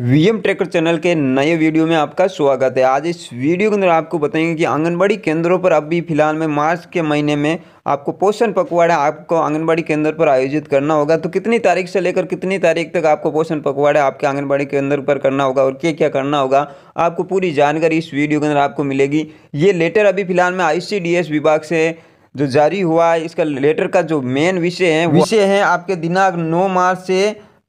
VM tracker channel के नए video में आपका स्वागत है आज इस वीडियो के अंदर आपको बताएंगे कि आंगनबाड़ी केंद्रों पर अभी फिलहाल में मार्च के महीने में आपको पोषण पखवाड़ा आपको आंगनबाड़ी केंद्र पर आयोजित करना होगा तो कितनी तारीख से लेकर कितनी तारीख तक आपको पोषण पखवाड़ा आपके आंगनबाड़ी केंद्र पर करना होगा और क्या क्या करना होगा आपको पूरी जानकारी इस वीडियो के अंदर आपको मिलेगी ये लेटर अभी फिलहाल में आई विभाग से जो जारी हुआ है इसका लेटर का जो मेन विषय है विषय है आपके दिनांक नौ मार्च से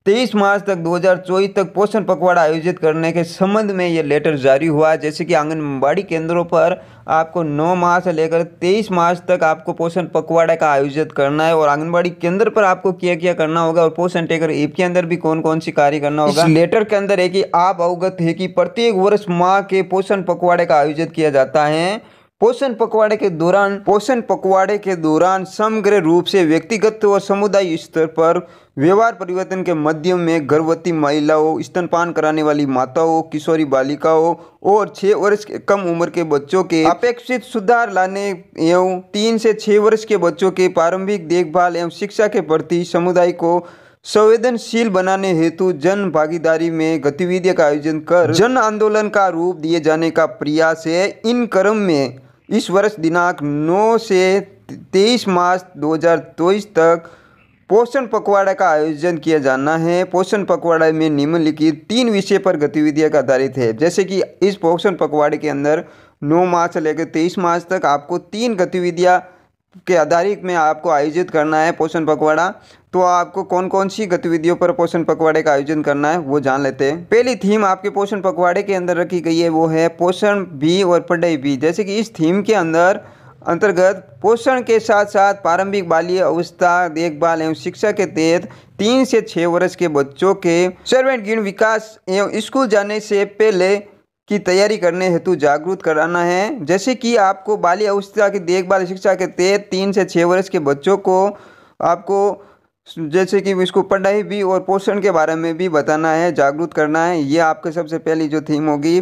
तेईस मार्च तक चौबीस तक पोषण पखवाड़ा आयोजित करने के संबंध में ये लेटर जारी हुआ जैसे कि आंगनबाड़ी केंद्रों पर आपको 9 मार्च से लेकर 23 मार्च तक आपको पोषण पखवाड़ा का आयोजित करना है और आंगनबाड़ी केंद्र पर आपको क्या क्या करना होगा और पोषण टेकर ऐप के अंदर भी कौन कौन सी कार्य करना होगा लेटर के अंदर है कि आप अवगत है कि प्रत्येक वर्ष माह के पोषण पखवाड़े का आयोजित किया जाता है पोषण पखवाड़े के दौरान पोषण पखवाड़े के दौरान समग्र रूप से व्यक्तिगत व समुदाय स्तर पर व्यवहार परिवर्तन के माध्यम में गर्भवती महिलाओं स्तनपान कराने वाली माताओं किशोरी बालिकाओं और छः वर्ष के कम उम्र के बच्चों के अपेक्षित सुधार लाने एवं तीन से छः वर्ष के बच्चों के प्रारंभिक देखभाल एवं शिक्षा के प्रति समुदाय को संवेदनशील बनाने हेतु जन भागीदारी में गतिविधियों का आयोजन कर जन आंदोलन का रूप दिए जाने का प्रयास है इन क्रम में इस वर्ष दिनांक 9 से 23 मार्च 2023 तक पोषण पखवाड़ा का आयोजन किया जाना है पोषण पखवाड़ा में निम्नलिखित तीन विषय पर गतिविधियां आधारित है जैसे कि इस पोषण पखवाड़े के अंदर 9 मार्च से लेकर 23 मार्च तक आपको तीन गतिविधियां के आधारित में आपको आयोजित करना है पोषण पखवाड़ा तो आपको कौन कौन सी गतिविधियों पर पोषण पखवाड़े का आयोजन करना है वो जान लेते हैं पहली थीम आपके पोषण पखवाड़े के अंदर रखी गई है वो है पोषण भी और पढ़ाई भी जैसे कि इस थीम के अंदर अंतर्गत पोषण के साथ साथ प्रारंभिक बाल्य अवस्था देखभाल एवं शिक्षा के तहत तीन से छः वर्ष के बच्चों के सर्वेंट गिण विकास एवं स्कूल जाने से पहले की तैयारी करने हेतु जागरूक कराना है जैसे कि आपको बाल्य अवस्था की देखभाल शिक्षा के तहत तीन से छः वर्ष के बच्चों को आपको जैसे कि इसको पढ़ाई भी और पोषण के बारे में भी बताना है जागरूक करना है ये आपके सबसे पहली जो थीम होगी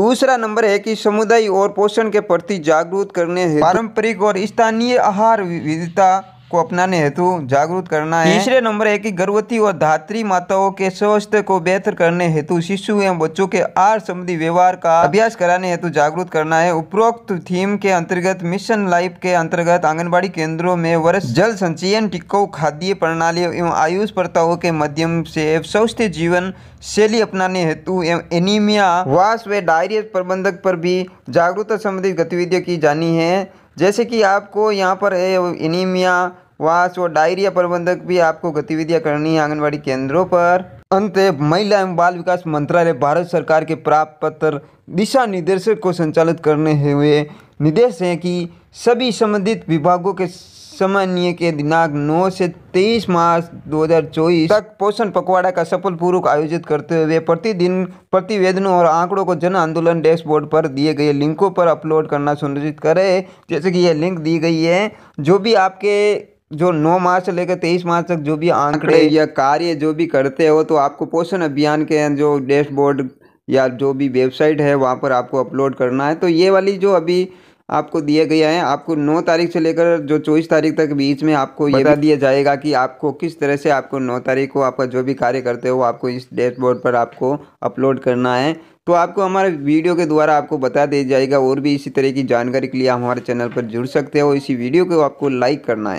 दूसरा नंबर है कि समुदाय और पोषण के प्रति जागरूक करने पारंपरिक और स्थानीय आहार विविधता को अपनाने हेतु जागरूक करना है तीसरे नंबर है कि गर्भवती और धात्री माताओं के स्वास्थ्य को बेहतर करने हेतु शिशु एवं बच्चों के आर संबंधी व्यवहार का अभ्यास कराने हेतु जागरूक करना है उपरोक्त थीम के अंतर्गत मिशन लाइफ के अंतर्गत आंगनबाड़ी केंद्रों में वर्ष जल संचयन टिकाऊ खाद्य प्रणाली एवं आयुष प्रताओं के माध्यम से स्वस्थ जीवन शैली अपनाने हेतु एवं एनीमिया वास व डायरिया प्रबंधक पर भी जागरूकता संबंधित गतिविधियां की जानी है जैसे कि आपको यहाँ पर एनीमिया वास और डायरिया प्रबंधक भी आपको गतिविधियाँ करनी है आंगनबाड़ी केंद्रों पर अंत महिला एवं बाल विकास मंत्रालय भारत सरकार के प्राप्त पत्र दिशा निर्देशक को संचालित करने हुए निर्देश हैं कि सभी संबंधित विभागों के समन्वय के दिनांक 9 से 23 मार्च 2024 तक पोषण पखवाड़ा का सफल पूर्वक आयोजित करते हुए प्रतिदिन प्रतिवेदनों और आंकड़ों को जन आंदोलन डैशबोर्ड पर दिए गए लिंकों पर अपलोड करना सुनिश्चित करें जैसे कि यह लिंक दी गई है जो भी आपके जो 9 मार्च से लेकर 23 मार्च तक जो भी आंकड़े या कार्य जो भी करते हो तो आपको पोषण अभियान के जो डैशबोर्ड या जो भी वेबसाइट है वहाँ पर आपको अपलोड करना है तो ये वाली जो अभी आपको दिया गया है आपको नौ तारीख से लेकर जो चौबीस तारीख तक बीच में आपको ये बता दिया जाएगा कि आपको किस तरह से आपको नौ तारीख को आपका जो भी कार्य करते हो आपको इस डैशबोर्ड पर आपको अपलोड करना है तो आपको हमारे वीडियो के द्वारा आपको बता दिया जाएगा और भी इसी तरह की जानकारी के लिए हमारे चैनल पर जुड़ सकते हो इसी वीडियो को आपको लाइक करना है